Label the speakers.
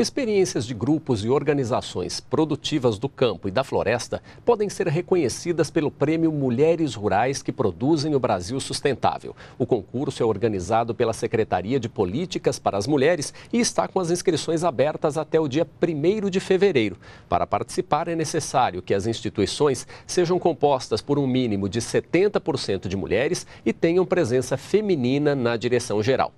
Speaker 1: Experiências de grupos e organizações produtivas do campo e da floresta podem ser reconhecidas pelo Prêmio Mulheres Rurais que Produzem o Brasil Sustentável. O concurso é organizado pela Secretaria de Políticas para as Mulheres e está com as inscrições abertas até o dia 1 de fevereiro. Para participar, é necessário que as instituições sejam compostas por um mínimo de 70% de mulheres e tenham presença feminina na direção geral.